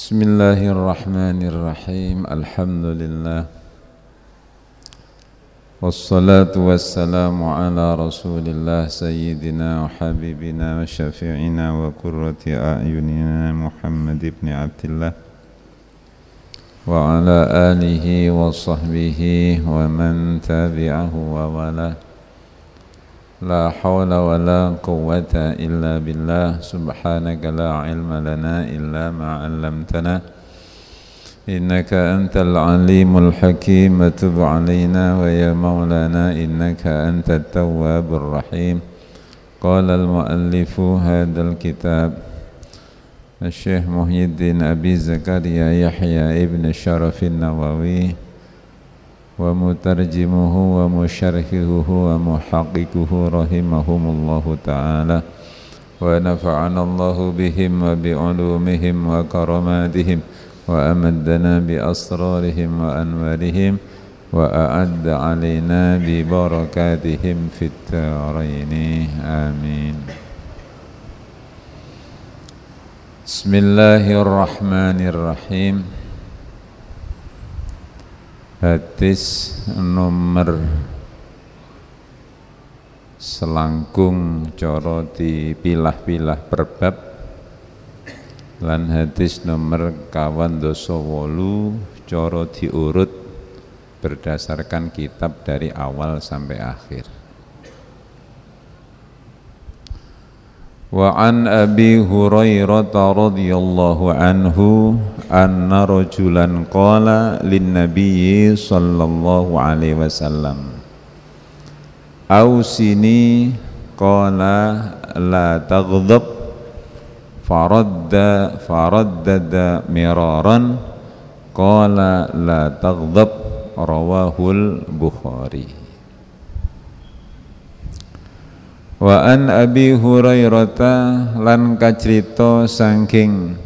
بسم الله الرحمن الرحيم الحمد لله والصلاة والسلام على رسول الله سيدنا وحبيبنا وشفيعنا وقرة أعيننا محمد بن عبد الله وعلى آله وصحبه ومن تبعه وولاه لا حول ولا قوة إلا بالله سبحانك لا علم لنا إلا ما علمتنا إنك أنت العليم الحكيم تب علينا ويا مولانا إنك أنت التواب الرحيم قال المؤلف هذا الكتاب الشيخ محي الدين أبي زكريا يحيى ابن الشرف النووي ومترجمه ومشرحه ومحققه رحمهم الله تعالى ونفعنا الله بهم وبعلومهم وكرماتهم وأمدنا بأسرارهم وأنوارهم وأعد علينا ببركاتهم في الدارين آمين بسم الله الرحمن الرحيم hadis nomor selangkung coro dipilah-pilah perbab lan hadis nomor kawan doso wolu coro diurut berdasarkan kitab dari awal sampai akhir وعن أبي هريرة رضي الله عنه أن رجلا قال للنبي صلى الله عليه وسلم أوسني قال لا تغضب فرد فردد مرارا قال لا تغضب رواه البخاري Wa an Abi Hurairah lan kacrito saking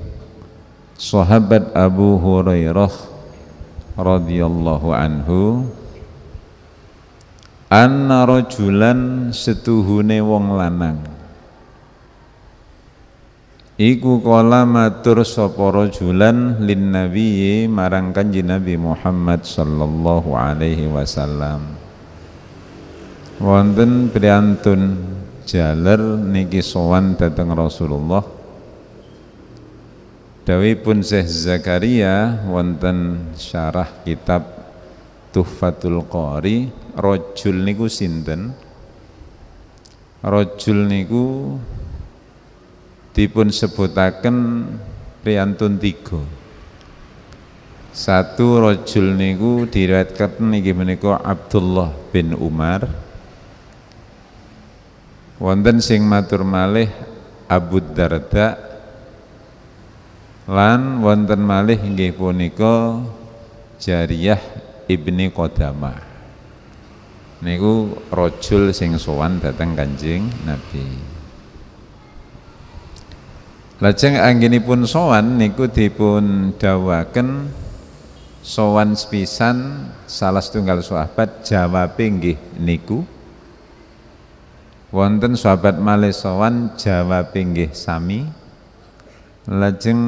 sahabat Abu Hurairah radhiyallahu anhu anna rajulan setuhune wong lanang Iku kola matur sapa rajulan lin nabiyyi marang kanjeng Nabi Muhammad sallallahu alaihi wasallam wonten priantun jaler niki sowan dateng Rasulullah pun Syekh Zakaria wonten syarah kitab Tuhfatul Qari rojul niku sinten rojul niku dipun sebutaken priantun tiga satu rojul niku diriwayatkan niki menika Abdullah bin Umar wonten sing matur malih Abu Darda lan wonten malih inggih punika Jariyah ibni Qodama niku rojul sing sowan datang kanjeng Nabi Lajeng anggenipun sowan niku dipun dawaken sowan sepisan salah setunggal sahabat jawab nggih niku wonten sahabat Malesowan Jawa pinggih sami lajeng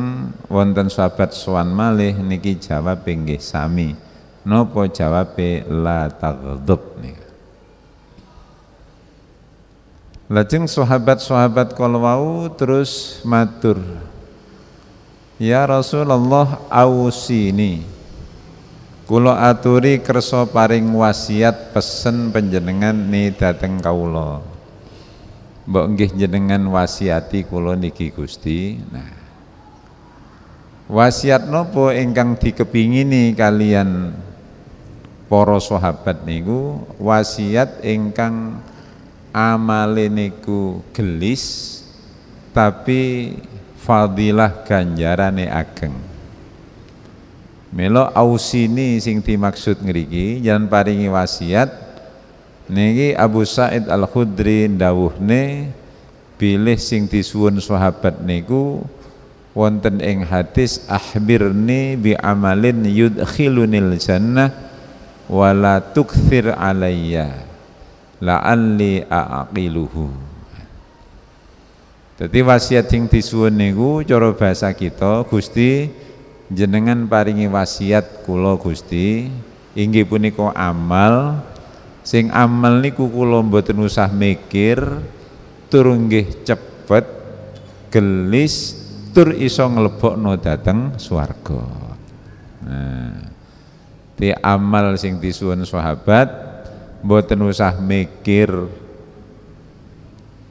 wonten sahabat Sowan Malih niki Jawa pinggih sami nopo jawabe la taghdab Lajeng sahabat-sahabat Kolwau terus matur Ya Rasulullah awsini Kulo aturi kerso paring wasiat pesen penjenengan ni dateng kaulo mbok nggih jenengan wasiati kula niki Gusti. Nah. Wasiat nopo ingkang dikepingini kalian para sahabat niku wasiat ingkang amale niku gelis tapi fadilah ganjarane ageng. Melo ausini sing dimaksud ngriki jan paringi wasiat niki Abu Said Al Khudri dawuhne pilih sing disuwun sahabat niku wonten ing hadis ahbirni bi amalin yudkhilunil jannah wala tukthir alayya la'alli a'aqiluhu Jadi wasiat sing disuwun niku cara basa kita Gusti jenengan paringi wasiat kula Gusti inggih punika amal sing amal niku kula mboten usah mikir tur nggih cepet gelis tur iso nglebokno dateng swarga nah ti amal sing disuwun sahabat mboten usah mikir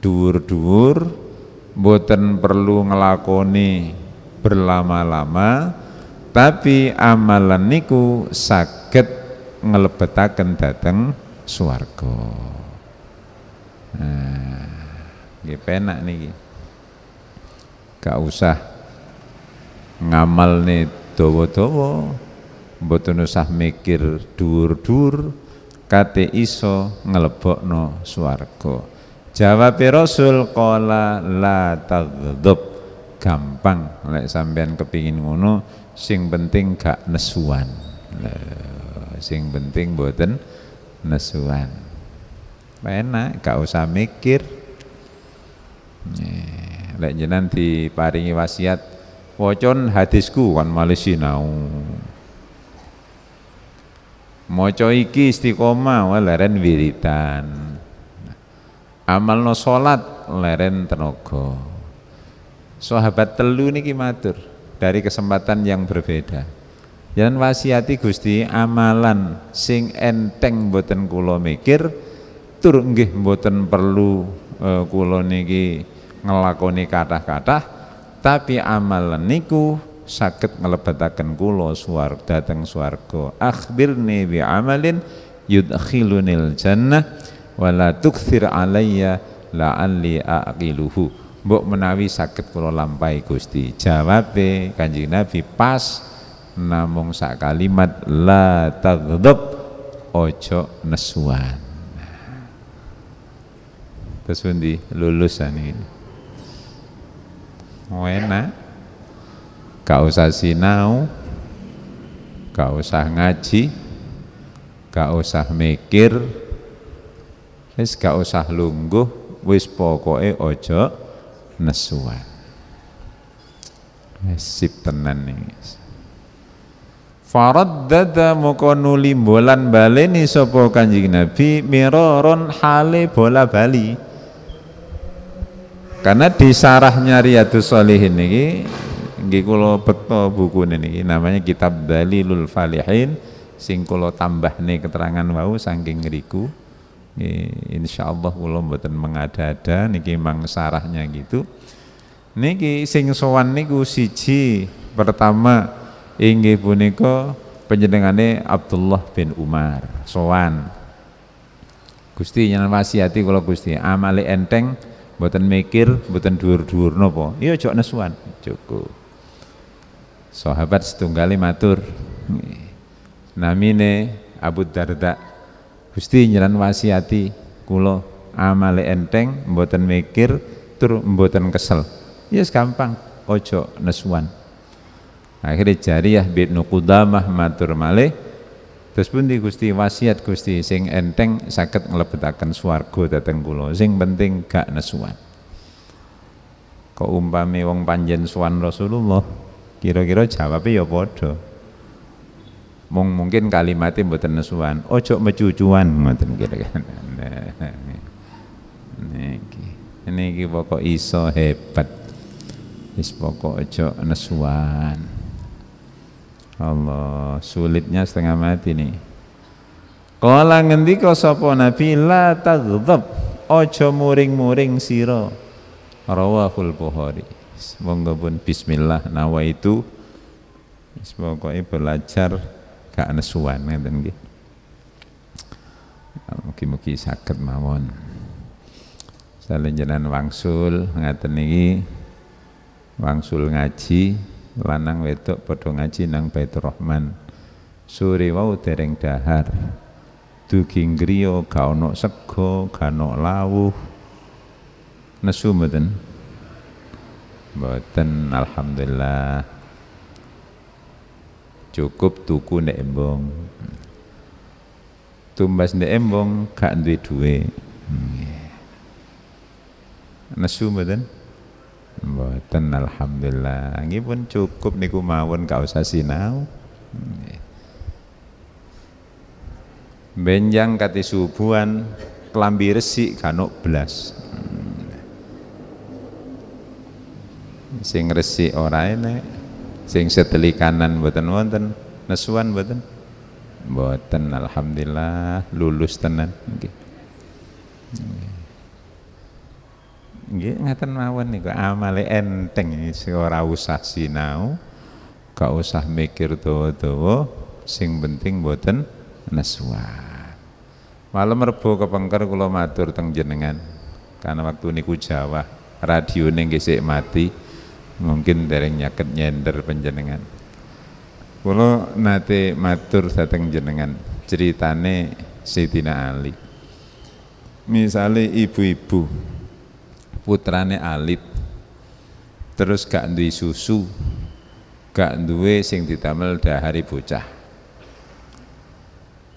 dhuwur-dhuwur mboten perlu ngelakoni berlama-lama tapi amalan niku saged ngelebetaken dateng Suwargo, Nah, penak nih, Gak usah nih dawa-dawa, mboten usah mikir dur-dur, kate iso ngelebokno Suwargo. Jawab Rasul kola la taghdhab. Gampang lek sampean kepingin ngono, sing penting gak nesuan. sing penting mboten nesuan enak gak usah mikir lek jenan diparingi wasiat wocon hadisku kan malih sinau maca iki istiqomah leren wiritan amalno salat leren tenaga sahabat telu niki matur dari kesempatan yang berbeda Yen wasiati Gusti amalan sing enteng boten kula mikir tur nggih boten perlu e, kula niki ngelakoni kathah-kathah tapi amalan niku saged nglebetaken kula suwar dhateng swarga. Akhbirni bi amalin yudkhilunil jannah wala tukthir alayya la'alli aqiluhu mbok menawi saged kula lampahi Gusti jawabe kanjeng Nabi pas namung sak kalimat la taghdab ojo nesuan terus pundi lulusan ini wena gak usah sinau gak usah ngaji gak usah mikir wis gak usah lungguh wis pokoke ojo nesuan sip tenan nih Faraddada moko nuli bolan baleni sapa Kanjeng Nabi miroron hale bola bali. Karena di sarahnya Riyadhus Shalihin niki nggih kula beto buku niki namanya Kitab Dalilul Falihin sing tambah nih keterangan wau saking ngriku. Nggih insyaallah kula mboten mengada-ada niki mang sarahnya gitu. Niki sing sowan niku siji pertama inggih punika penjenengane Abdullah bin Umar Soan, Gusti nyenan wasiati kula Gusti amale enteng mboten mikir mboten dhuwur-dhuwur napa iya aja nesuan cukup sahabat setunggali e matur namine Abu Darda Gusti nyenan wasiati kula amale enteng mboten mikir tur mboten kesel yes iya, gampang ojo nesuan akhirnya jariyah bin Qudamah matur malih terus pun di Gusti wasiat Gusti sing enteng sakit ngelebetakan suargo dateng kulo sing penting gak nesuan kok umpame wong panjen suan Rasulullah kira-kira jawabnya ya bodoh mung mungkin kalimatnya buat nesuan ojo mecucuan ngoten kira-kira ini ini pokok iso hebat wis pokok ojo nesuan Allah, sulitnya setengah mati nih. Kala ngendika sapa Nabi la taghdab, ojo muring-muring siro Rawahul Bukhari. Monggo pun bismillah nawa itu semoga belajar gak nesuan ngeten nggih. Ya, mugi-mugi saged mawon. Salenjenan wangsul ngaten niki wangsul ngaji lanang wedok padha ngaji nang Baitur Rahman sore wau dereng dahar dugi griya ga ono sego ga ono lawuh nesu mboten mboten alhamdulillah cukup tuku nek embong tumbas nek embong gak duwe duwe hmm, nesu mboten Mboten alhamdulillah. Nggih pun cukup niku mawon gak usah sinau. Benjang kati subuhan kelambi resik kanuk belas. Hmm. Sing resik ora enek, sing seteli kanan mboten wonten, nesuan mboten. Mboten alhamdulillah lulus tenan nggih. Okay. Nggih ngaten mawon niku amale ah, enteng ora usah sinau, gak usah mikir dawa-dawa, sing penting boten nesuan. Malam rebo kepengker kula matur teng jenengan. Karena waktu niku Jawa, radio nggih gesek mati. Mungkin dereng nyaket nyender penjenengan. Kula nate matur dateng jenengan ceritane Sayyidina Ali. Misali ibu-ibu putrane alit terus gak duwe susu gak duwe sing ditamel dahari bocah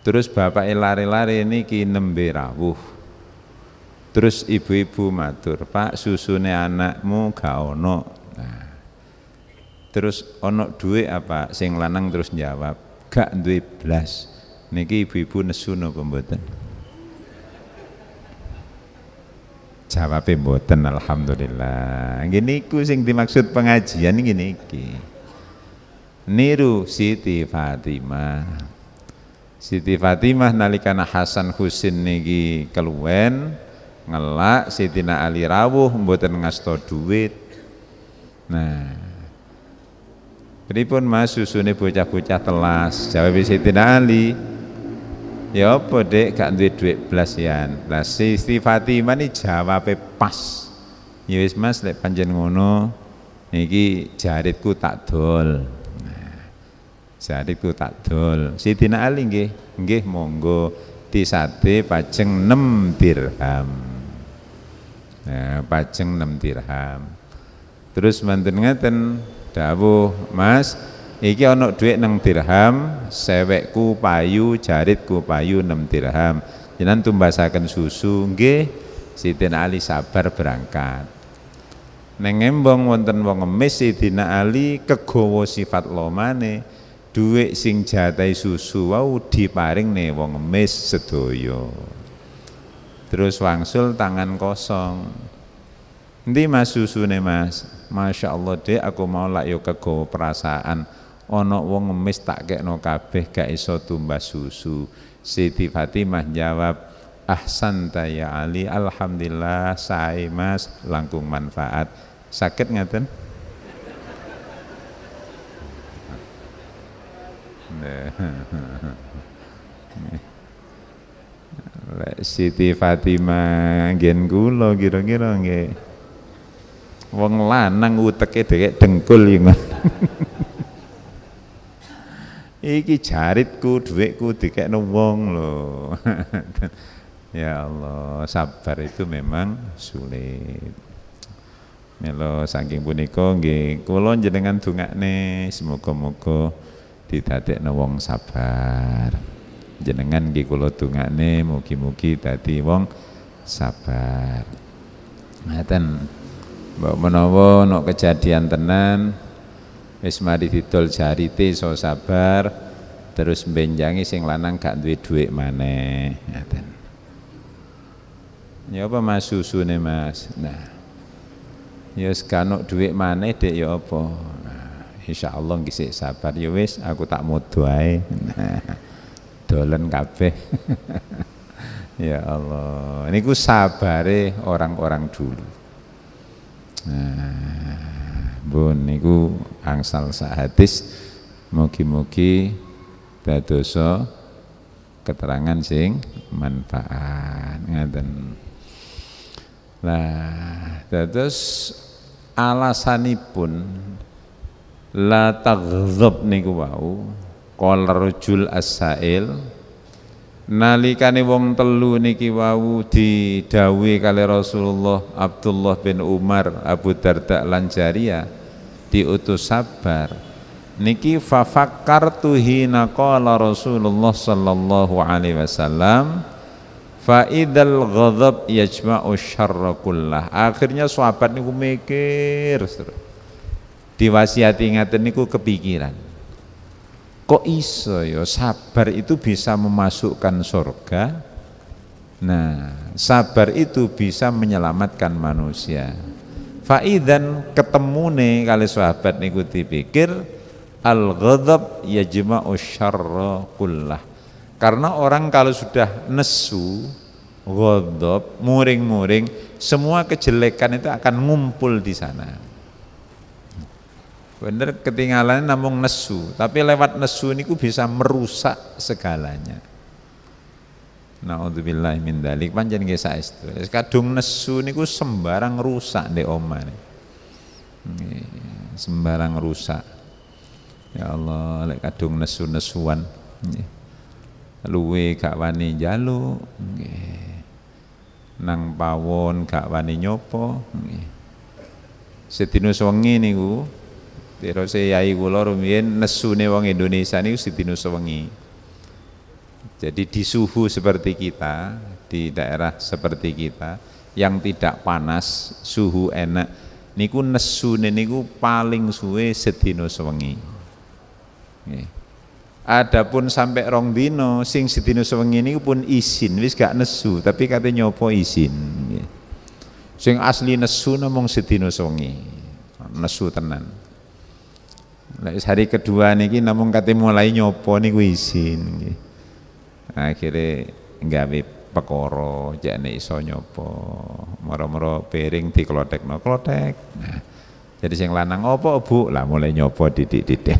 terus bapak lari-lari ini nembe rawuh terus ibu-ibu matur pak susune anakmu gak ono nah, terus ono duwe apa sing lanang terus jawab gak duwe blas niki ibu-ibu nesu pembuatan. Jawabe mboten alhamdulillah. Gini, iku sing dimaksud pengajian gini iki. Niru Siti Fatimah. Siti Fatimah nalikana Hasan Husin niki keluwen ngelak Na Ali rawuh mboten ngasto duit. Nah, Pripun Mas susune bocah-bocah telas? Jawab Na Ali, Ya apa dek gak duwe dhuwit blas yan. Blas Siti Fatimah jawabe pas. Ya wis Mas lek panjen ngono niki jaritku tak dol. Nah, jaritku tak dol. Sidina Ali nggih, nggih monggo disate pajeng 6 dirham. Nah, pajeng 6 dirham. Terus mantun ngeten dawuh Mas, iki ono duit neng dirham, sewekku payu, jaritku payu neng dirham. Jangan tumbasakan susu ge. Sidin Ali sabar berangkat. Neng embong wonten wong ngemis Siti Ali kegowo sifat lomane. Duit sing jatai susu wau diparing ne wong emes sedoyo. Terus wangsul tangan kosong. Nanti mas susu susune mas, Masya Allah deh aku mau lak yuk kegowo perasaan. Ono wong ngemis tak kekno kabeh gak iso tumbas susu Siti Fatimah jawab Ahsan ya Ali alhamdulillah sae Mas langkung manfaat sakit ngaten Siti Fatimah gen kula kira-kira nggih wong lanang uteke dhek dengkul ngono iki jaritku duitku dikekno wong loh. ya Allah sabar itu memang sulit Melo saking puniko nggih kula jenengan dongakne semoga-moga didadekno wong sabar jenengan nggih kula dongakne mugi-mugi dadi wong sabar ngaten mbok menawa nok kejadian tenan wis mari didol jarite so sabar terus benjangi sing lanang gak duwe dhuwit maneh ngaten ya apa mas susune mas nah ya kanuk dhuwit maneh dek ya apa nah, insyaallah ngisik sabar ya wis aku tak mau ae nah, dolen kabeh ya Allah ini ku sabare orang-orang dulu nah, Bun, niku angsal sak hadis mugi-mugi dadosa keterangan sing manfaat ngaten lah dados alasanipun la taghzab niku wau qol rajul asail nalikane wong telu niki wau didhawuhi kali Rasulullah Abdullah bin Umar Abu Darda lan Jariyah diutus sabar niki fafakkartu hina qala Rasulullah sallallahu alaihi wasallam fa idzal ghadab yajma'u syarra kullah akhirnya sahabat niku mikir diwasiati ngaten niku kepikiran kok iso ya sabar itu bisa memasukkan surga nah sabar itu bisa menyelamatkan manusia Faidan ketemu nih kali sahabat ikuti pikir al ghadab yajma'u syarra kullah. Karena orang kalau sudah nesu, ghadab, muring-muring, semua kejelekan itu akan ngumpul di sana. Bener ketinggalan namun nesu, tapi lewat nesu ini ku bisa merusak segalanya. Naudzubillah min dalik panjen nggih saestu. Kadung nesu niku sembarang rusak ndek omah. Sembarang rusak. Ya Allah, lek kadung nesu-nesuan. Luwe gak wani njaluk. Nang pawon gak wani nyopo. Sedina wengi niku Terus yai kula rumiyin nesune wong Indonesia niku sedina wengi. Jadi di suhu seperti kita, di daerah seperti kita, yang tidak panas, suhu enak, niku nesune niku paling suwe sedino sewengi. Adapun sampai rong dino, sing sedino sewengi ini pun isin, wis gak nesu, tapi katanya nyopo isin. Sing asli nesu namung sedino sewengi. Nesu tenan. Nek hari kedua niki namung katanya mulai nyopo niku isin Gitu akhirnya nggawe pekoro jane iso nyopo moro-moro piring no klotek nah jadi sing lanang opo bu lah mulai nyopo didik didik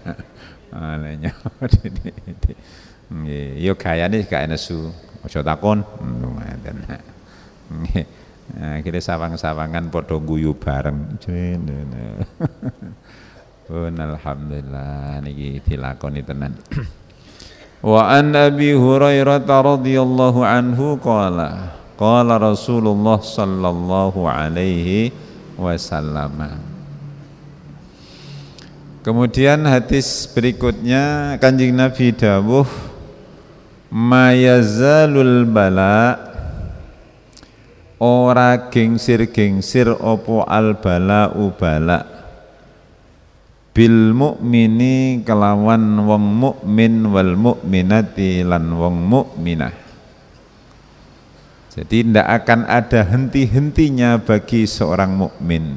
mulai nyopo didik didik yo gaya nih kaya nesu ojo takon ngoten akhirnya sawang-sawangan podo guyu bareng pun alhamdulillah niki dilakoni tenan Wa an Abi Hurairah radhiyallahu anhu qala qala Rasulullah sallallahu alaihi wasallam. Kemudian hadis berikutnya Kanjeng Nabi dawuh mayazalul bala ora gingsir-gingsir opo al bala bil mukmini kelawan wong mukmin wal mukminati lan wong mukminah jadi tidak akan ada henti-hentinya bagi seorang mukmin.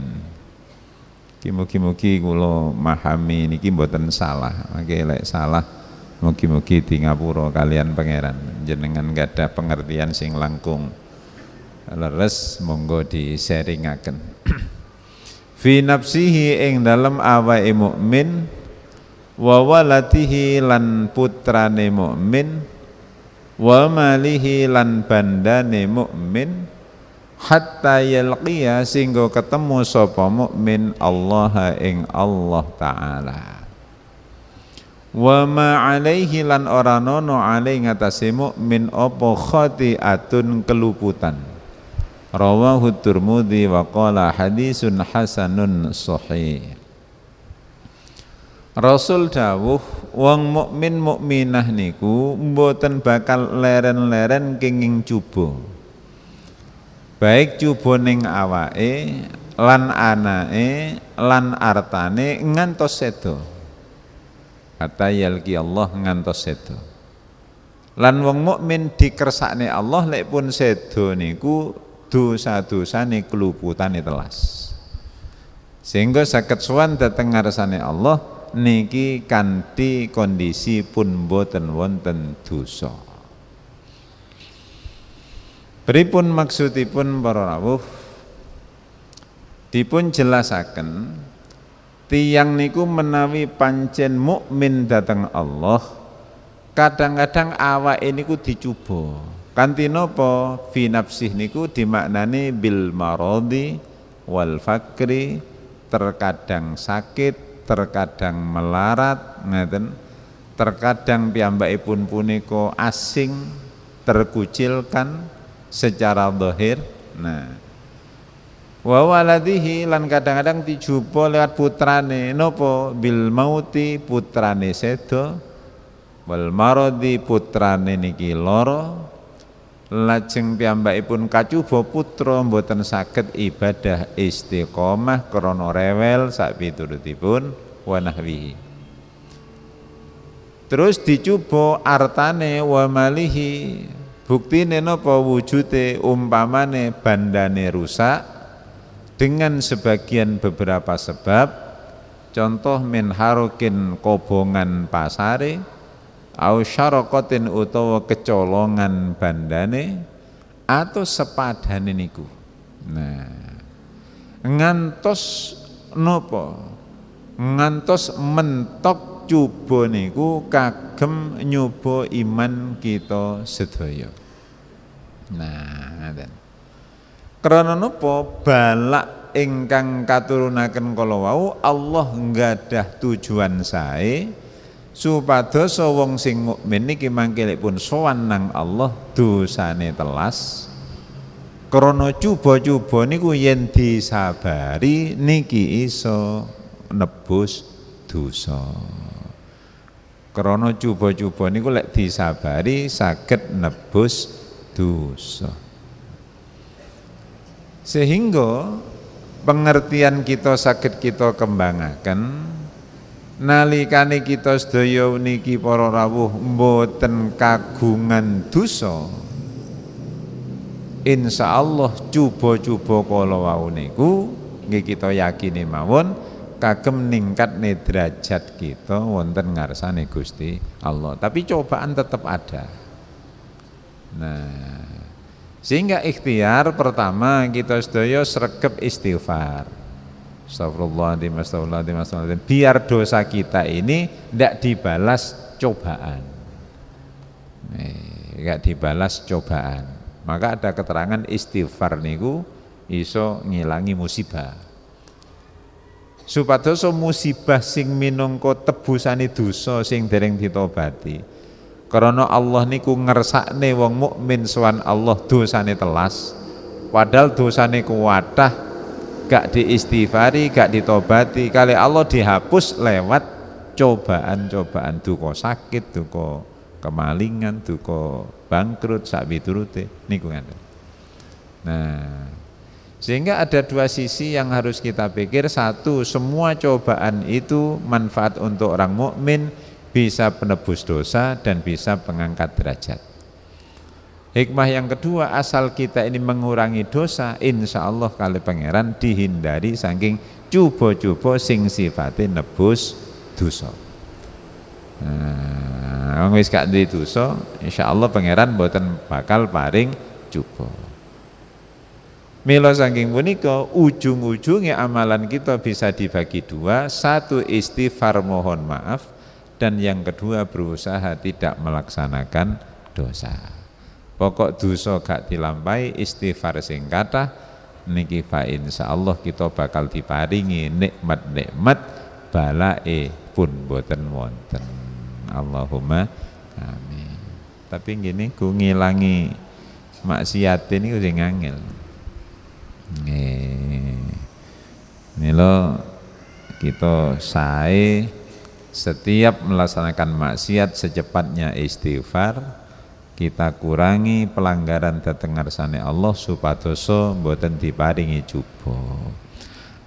Mugi-mugi kulo mahami niki mboten salah. Oke, lek salah mugi-mugi di ngapura kalian pangeran. Jenengan ada pengertian sing langkung. Leres monggo di sharingaken. fi nafsihi ing dalam awa'i mu'min wa walatihi lan putrane mu'min wa malihi lan bandane mu'min hatta yalqiya singgo ketemu sapa mukmin Allah ing Allah taala wa ma alaihi lan ora nono alai ngatasi mukmin apa khati'atun keluputan rawahu turmudi wa qala hadisun hasanun sahih Rasul dawuh wong mukmin mukminah niku mboten bakal leren-leren kenging cubo. Baik cubo ning awake lan anake lan artane ngantos sedo. Kata yalki Allah ngantos sedo. Lan wong mukmin dikersakne Allah lek pun sedo niku dosa keluputan ini telas sehingga sakit suan datang ngarsane Allah niki kanti kondisi pun boten wonten dosa Beripun maksudipun para rawuh dipun jelasaken tiang niku menawi pancen mukmin datang Allah kadang-kadang awak ini ku dicubuh Kanti nopo fi nafsih niku dimaknani bil marodi wal fakri terkadang sakit, terkadang melarat, ngeten. Terkadang pun puniko asing, terkucilkan secara dohir. Nah, wawaladihi lan kadang-kadang dijupo lewat putrane nopo bil mauti putrane sedo wal marodi putrane niki loro lajeng piyambakipun kacuba putra mboten saged ibadah istiqomah krana rewel sapiturutipun wa nahwihi terus dicuba artane wa malihi buktine napa wujude umpamane bandane rusak dengan sebagian beberapa sebab contoh menharokin kobongan pasare au syarokotin utawa kecolongan bandane atau sepadane niku nah ngantos nopo ngantos mentok cubo niku kagem nyoba iman kita sedaya nah ngaten karena nopo balak ingkang katurunaken kalau wau Allah ada tujuan saya supados wong sing mukmin niki pun sowan nang Allah dosane telas krana cuba-cuba niku yen disabari niki iso nebus dosa krana cuba-cuba niku lek disabari saged nebus dosa sehingga pengertian kita sakit kita kembangkan nalikane kita sedaya niki para rawuh mboten kagungan dosa insyaallah coba-coba kala wau niku nggih kita yakini mawon kagem ningkatne derajat kita wonten ngarsane Gusti Allah tapi cobaan tetap ada nah sehingga ikhtiar pertama kita sedaya sregep istighfar Astagfirullahaladzim, astagfirullahaladzim, astagfirullahaladzim. Biar dosa kita ini tidak dibalas cobaan. Tidak eh, dibalas cobaan. Maka ada keterangan istighfar niku iso ngilangi musibah. Supadoso musibah sing minungko tebusani dosa sing dereng ditobati. Karena Allah niku ngersakne wong mukmin sowan Allah dosane telas, padahal dosane kuwatah gak diistighfari gak ditobati kali Allah dihapus lewat cobaan-cobaan duko sakit duko kemalingan duko bangkrut sak turute niku ngaten nah sehingga ada dua sisi yang harus kita pikir. Satu, semua cobaan itu manfaat untuk orang mukmin bisa penebus dosa dan bisa pengangkat derajat. Hikmah yang kedua, asal kita ini mengurangi dosa, insya Allah kali pangeran dihindari saking cubo-cubo sing sifatnya nebus dosa. Nah, wis gak dosa, insya Allah pangeran buatan bakal paring cubo. Milo saking punika ujung-ujungnya amalan kita bisa dibagi dua, satu istighfar mohon maaf dan yang kedua berusaha tidak melaksanakan dosa pokok dosa gak dilampai istighfar sing kata niki fa Allah kita bakal diparingi nikmat-nikmat balae pun boten wonten Allahumma amin tapi gini ku ngilangi maksiat ini udah ngangil ini lo kita sae setiap melaksanakan maksiat secepatnya istighfar kita kurangi pelanggaran dateng ngarsane Allah supatoso mboten diparingi jubo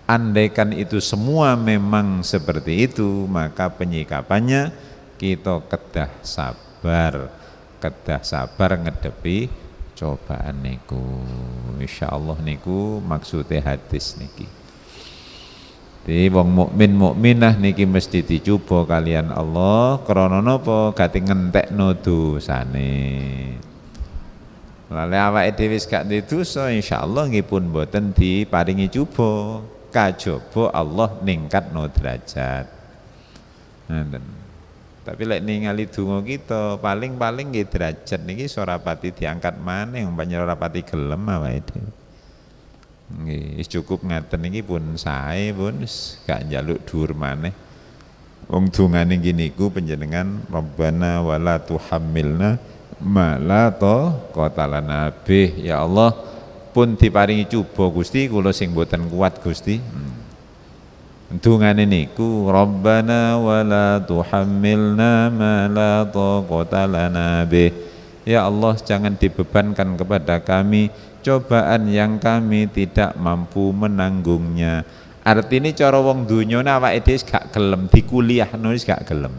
andaikan itu semua memang seperti itu maka penyikapannya kita kedah sabar kedah sabar ngedepi cobaan niku insyaallah niku maksudnya hadis niki jadi wong mukmin mukminah niki mesti dicoba kalian Allah krana napa gati ngentekno dosane. Lale awake dhewe wis gak duwe dosa insyaallah nggih pun mboten diparingi coba. Kajaba Allah ningkat no derajat. Ngoten. Tapi lek ningali donga kita paling-paling nggih derajat niki ora pati diangkat maneh, banyak ora pati gelem awake dhewe. Nggih, cukup ngaten iki pun sae pun gak njaluk dhuwur maneh. Wong dungane ngene niku panjenengan Rabbana wala tuhammilna ma la taqata lana Ya Allah, pun diparingi coba Gusti kula sing boten kuat Gusti. Hmm. Dungane niku Rabbana wala tuhammilna ma la taqata lana Ya Allah, jangan dibebankan kepada kami cobaan yang kami tidak mampu menanggungnya Arti ini cara wong dunia nawa itu gak gelem di kuliah nulis gak gelem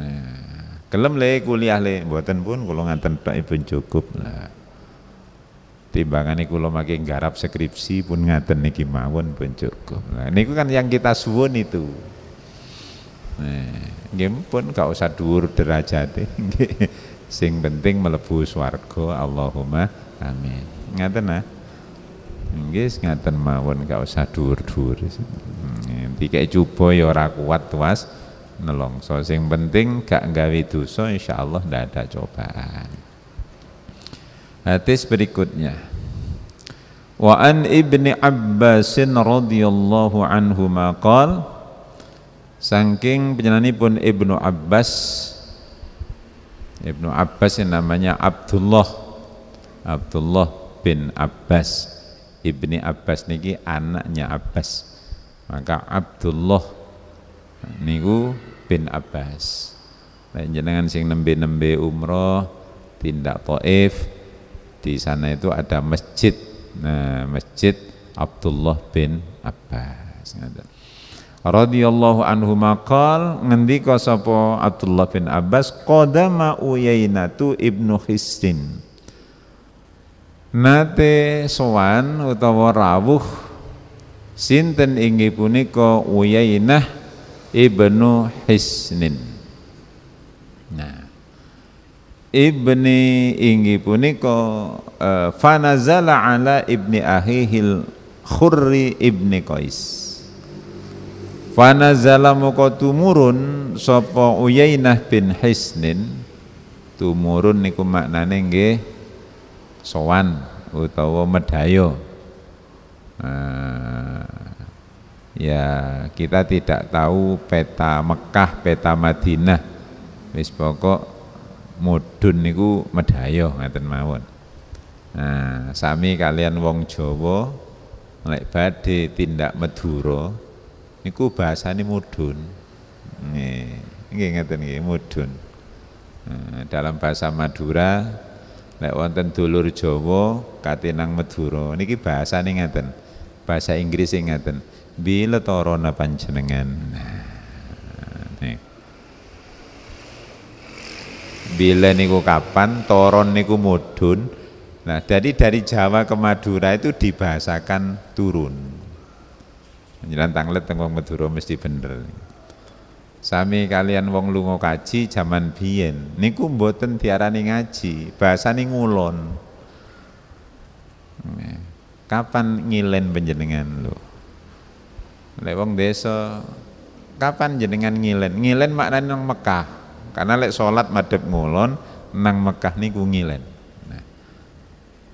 nah, gelem le kuliah le buatan pun kalau nganten tak pun cukup lah timbangan ini lo makin garap skripsi pun ngaten niki mawon pun cukup nah, ini kan yang kita suwun itu nah, game pun gak usah derajat derajate sing penting melebu warga Allahumma Amin. Ngaten nah. Nggih ngaten mawon gak usah dhuwur-dhuwur. Dikek hmm, coba ya ora kuat tuas nelongso. Sing penting gak gawe dosa insyaallah ndak ada cobaan. Hadis berikutnya. Wa an Ibni Abbasin radhiyallahu anhu maqal Sangking pun Ibnu Abbas Ibnu Abbas yang namanya Abdullah Abdullah bin Abbas Ibni Abbas niki anaknya Abbas maka Abdullah niku bin Abbas Lain jenengan sing nembe-nembe umroh tindak Taif di sana itu ada masjid nah masjid Abdullah bin Abbas radhiyallahu anhu maqal ngendika sapa Abdullah bin Abbas qadama Uyainatu ibnu khistin nate sowan utawa rawuh sinten inggih punika Uyainah ibnu Hisnin. Nah, ibni inggih puniko uh, eh, fanazala ala ibni ahihil khurri ibni Qais. Fanazala moko tumurun sopo Uyainah bin Hisnin tumurun niku maknane nggih sowan utawa medayo. Nah, ya kita tidak tahu peta Mekah, peta Madinah. Wis pokok mudun niku medayo ngaten mawon. Nah, sami kalian wong Jawa lek badhe tindak Madura niku bahasane mudun. Nggih, nggih ngaten nggih mudun. Nah, eh, dalam bahasa Madura nek wonten dulur Jawa katinang Madura niki bahasa nih ngaten bahasa Inggris sing ngaten biletarana panjenengan nah, nih. Bila niku kapan, toron niku mudun. Nah, jadi dari Jawa ke Madura itu dibahasakan turun. Menjelang tanglet tengok Madura mesti bener. Sami kalian wong lungo kaji jaman biyen niku mboten diarani ngaji, bahasane ngulon. Kapan ngilen penjenengan lu? Lek wong desa kapan jenengan ngilen? Ngilen maknane nang Mekah. Karena lek salat madhep ngulon nang Mekah niku ngilen. Nah.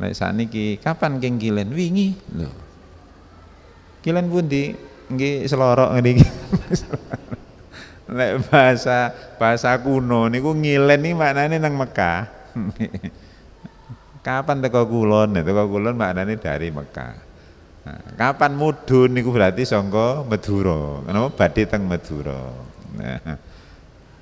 Lek sakniki kapan keng ngilen? Wingi lho. Kilen pundi? Nggih selorok nengi Nek bahasa bahasa kuno niku ngilen ini maknane nang Mekah. Kapan teko kulon? Nah, teko kulon maknane dari Mekah. Nah, kapan mudun niku berarti sangka Madura. Kenapa badhe teng Madura. Nah,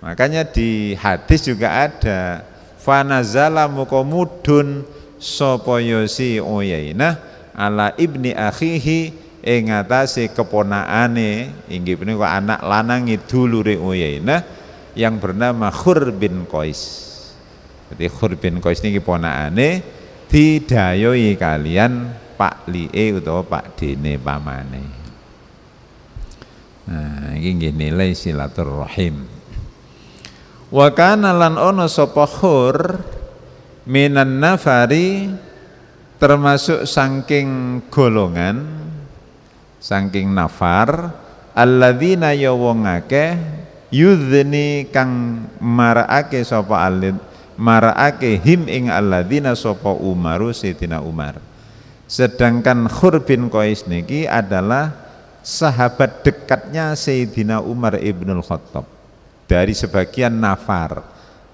makanya di hadis juga ada fanazala muko mudun sapa yosi oyaina ala ibni akhihi ing atase keponakane inggih punika anak lanang dulure Uyainah yang bernama Khur bin Qais. Jadi Khur bin Qais niki ponakane didayoi kalian Pak Lie utawa Pak Dene pamane. Nah, iki nggih nilai silaturahim. Wa kana lan ono sapa Khur minan nafari termasuk saking golongan saking nafar alladzina ya wong akeh yudzni kang marake sapa alid marake him ing alladzina sapa Umaru Sayyidina Umar sedangkan Khur bin Qais niki adalah sahabat dekatnya Sayyidina Umar Ibnul Khattab dari sebagian nafar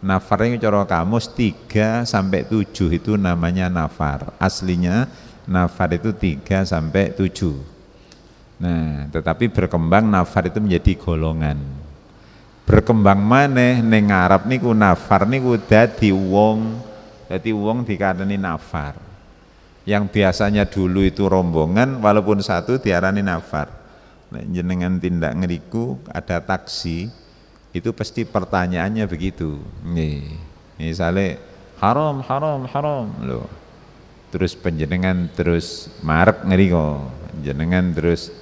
nafar ini cara kamus 3 sampai 7 itu namanya nafar aslinya nafar itu 3 sampai 7 Nah, tetapi berkembang nafar itu menjadi golongan. Berkembang mana neng Arab niku nafar niku dadi wong dadi wong dikarenin nafar. Yang biasanya dulu itu rombongan walaupun satu diarani nafar. Nah, jenengan tindak ngeriku ada taksi itu pasti pertanyaannya begitu. Nih, misalnya haram haram haram loh. Terus penjenengan terus marek ngeri kok. Jenengan terus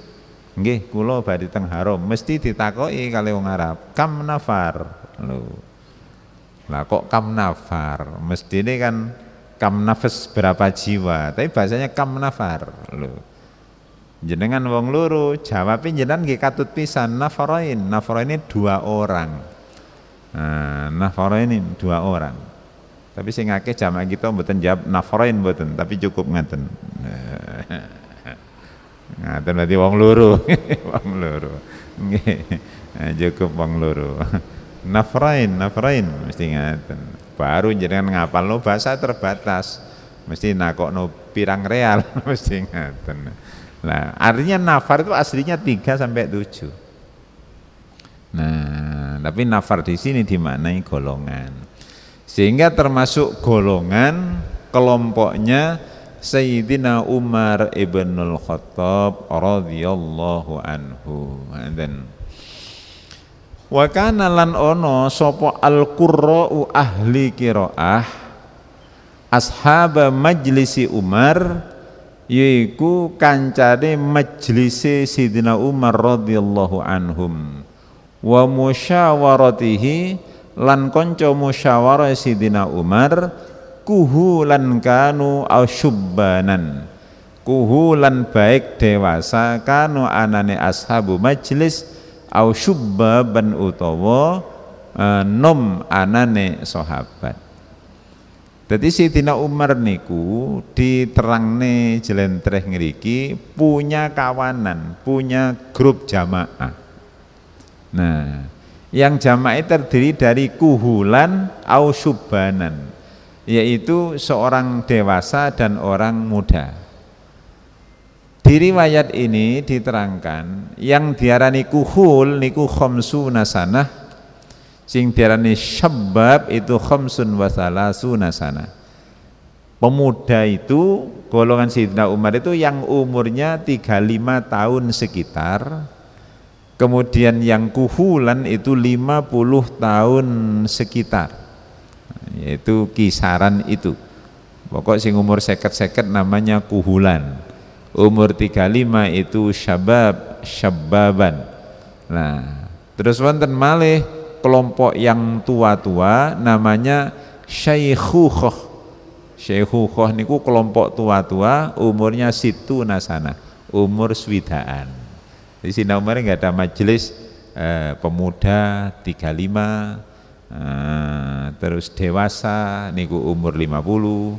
Nggih, kula badhe teng haram, mesti ditakoki kali wong Arab, kam nafar. Lho. Lah kok kam nafar? ini kan kam nafas berapa jiwa, tapi bahasanya kam nafar. Lho. Jenengan wong loro, jawabe jenengan nggih katut pisan nafarain. ini dua orang. Nah, ini dua orang. Tapi sing akeh jamak kita mboten jawab nafarain mboten, tapi cukup ngaten. Nah nah berarti wong loro. wong loro. Nggih. Nah, cukup wong loro. Nafrain, nafrain mesti ngaten. Baru jenengan ngapal no bahasa terbatas. Mesti nakokno pirang real mesti ngaten. Nah, artinya nafar itu aslinya 3 sampai 7. Nah, tapi nafar di sini dimaknai golongan. Sehingga termasuk golongan kelompoknya Sayyidina Umar ibn al-Khattab radhiyallahu anhu. and then, wa kana lan ono sapa al-qurra'u ahli qiraah ashaba majlisi Umar yaiku kancane majlisi Sayyidina Umar radhiyallahu anhum wa musyawaratihi lan kanca musyawarah Sayyidina Umar kuhulan kanu au syubbanan kuhulan baik dewasa kanu anane ashabu majlis au syubbaban utawa uh, nom anane sahabat si tina Umar niku diterangne jelentreh ngriki punya kawanan, punya grup jamaah. Nah, yang jamaah terdiri dari kuhulan au subanan yaitu seorang dewasa dan orang muda. Di riwayat ini diterangkan yang diarani kuhul niku khomsu nasanah sing diarani syabab itu khomsun wasala sunasana. Pemuda itu golongan Sidna Umar itu yang umurnya 35 tahun sekitar Kemudian yang kuhulan itu 50 tahun sekitar yaitu kisaran itu pokok sing umur seket-seket namanya kuhulan umur 35 itu syabab syababan nah terus wonten malih kelompok yang tua-tua namanya syaikhukhoh. Syaikhukhoh niku kelompok tua-tua umurnya situ nasana umur swidaan di sini umurnya enggak ada majelis eh, pemuda 35 Eh, terus dewasa niku umur 50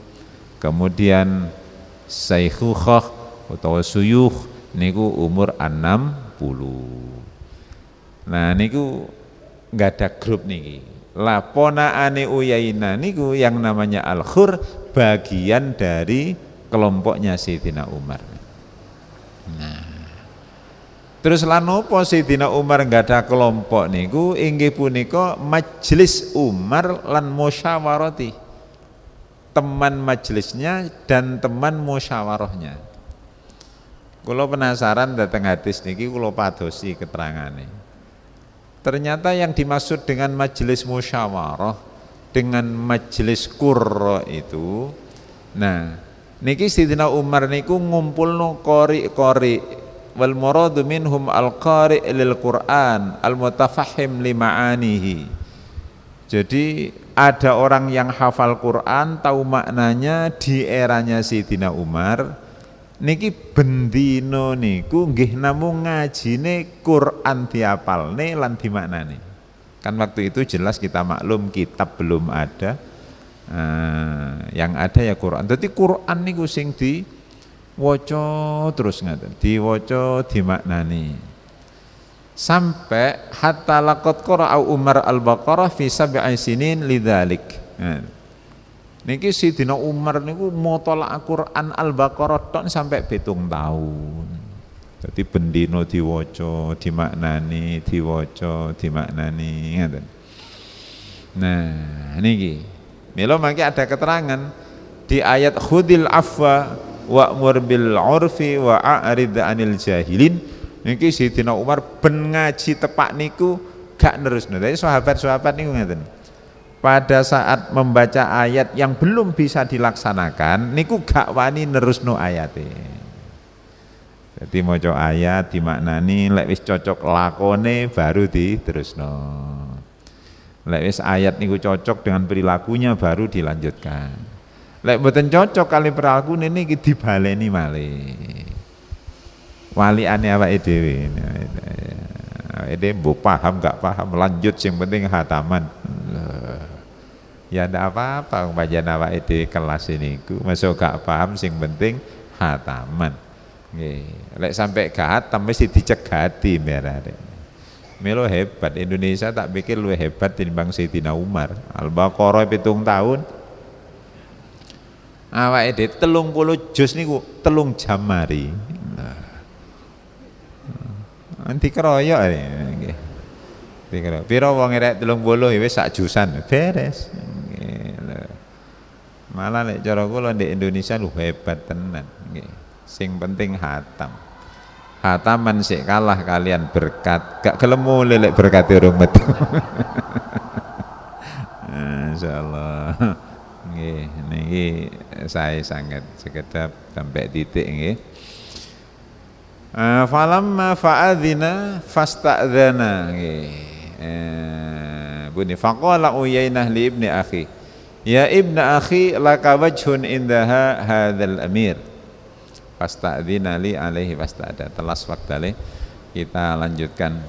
kemudian saikhukhah atau suyuh niku umur 60 nah niku nggak ada grup niki lapona ane uyaina niku yang namanya al-khur bagian dari kelompoknya Sayyidina Umar nah Terus lan napa Sayyidina Umar nggak ada kelompok niku inggih punika majelis Umar lan musyawarati. Teman majelisnya dan teman musyawarahnya. Kulo penasaran datang hadis niki kulo padosi keterangane. Ternyata yang dimaksud dengan majelis musyawarah dengan majelis kurro itu nah niki Sayyidina Umar niku ngumpulno kori-kori wal muradu minhum al qari' lil Qur'an al mutafahim limaanihi. Jadi ada orang yang hafal Quran tahu maknanya di eranya Sidina Umar niki bendino niku nggih namung ngajine Quran diapalne lan dimaknane. Kan waktu itu jelas kita maklum kitab belum ada. Uh, yang ada ya Quran. Jadi Quran niku sing di Woco terus ngaten diwoco dimaknani sampai hatta laqad qara'a Umar al-Baqarah fi sab'i sinin lidzalik nah, niki Sidina Umar niku maca Al-Qur'an al-Baqarah tok sampai pitung tahun jadi bendino diwoco dimaknani diwoco dimaknani ngaten nah niki melo mangke ada keterangan di ayat khudil afwa wa'mur bil urfi wa a'rid anil jahilin niki Sayyidina Umar ben ngaji tepak niku gak nerusno dadi sahabat-sahabat niku ngaten. pada saat membaca ayat yang belum bisa dilaksanakan niku gak wani nerusno ayate jadi maca ayat dimaknani lek wis cocok lakone baru terus lek wis ayat niku cocok dengan perilakunya baru dilanjutkan Lek mboten cocok kali pralakune ini dibaleni malih. Waliane awake dhewe. ini, dhewe bu paham gak paham lanjut sing penting hataman. Ya ndak apa-apa panjenengan awake ide kelas ini ku masuk gak paham sing penting hataman. Nggih. Lek sampe gak hatam mesti dicegati merare. Melo hebat Indonesia tak pikir lu hebat timbang Sayyidina Umar. Al-Baqarah pitung tahun awak dhewe telung puluh nih niku telung jam mari nanti keroyok ya, nih. dikira pira wong telung puluh, ya ibu sak jusan beres malah lek cara kula di Indonesia lu hebat tenan sing penting hatam hataman sik kalah kalian berkat gak kelemu lelek berkat e urung metu insyaallah nggih niki sae sangat sekedap sampai titik nggih Uh, falamma fa'adhina fasta'dhana nggih eh bunyi faqala uyainah li ibni akhi ya ibna akhi laka wajhun indaha hadzal amir fasta'dhina li alaihi fasta'da telas waktu kita lanjutkan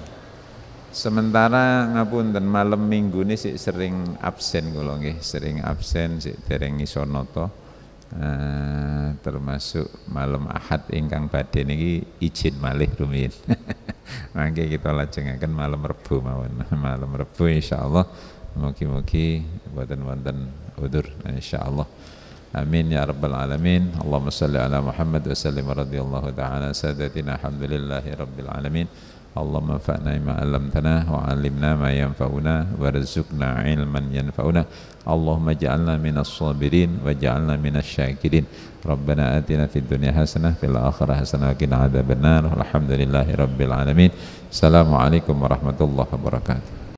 Sementara ngapun dan malam minggu ini sih sering absen kula nggih, sering absen sih dereng iso eh, termasuk malam Ahad ingkang badhe niki izin malih rumiyin. Mangke kita lajengaken malam Rebo mawon. Malam Rebo insyaallah mugi-mugi boten wonten udur insyaallah. Amin ya rabbal alamin. Allahumma shalli ala Muhammad wa sallim radhiyallahu ta'ala sadatina alhamdulillahi rabbil alamin. Allahumma fa'na ma 'allamtana wa 'allimna ma yanfa'una warzuqna 'ilman yanfa'una Allahumma ja'alna minas sabirin wa ja'alna minas syakirin Rabbana atina fid dunya hasanah fil akhirah hasanah kina qina benar. walhamdulillahi rabbil alamin Assalamualaikum warahmatullahi wabarakatuh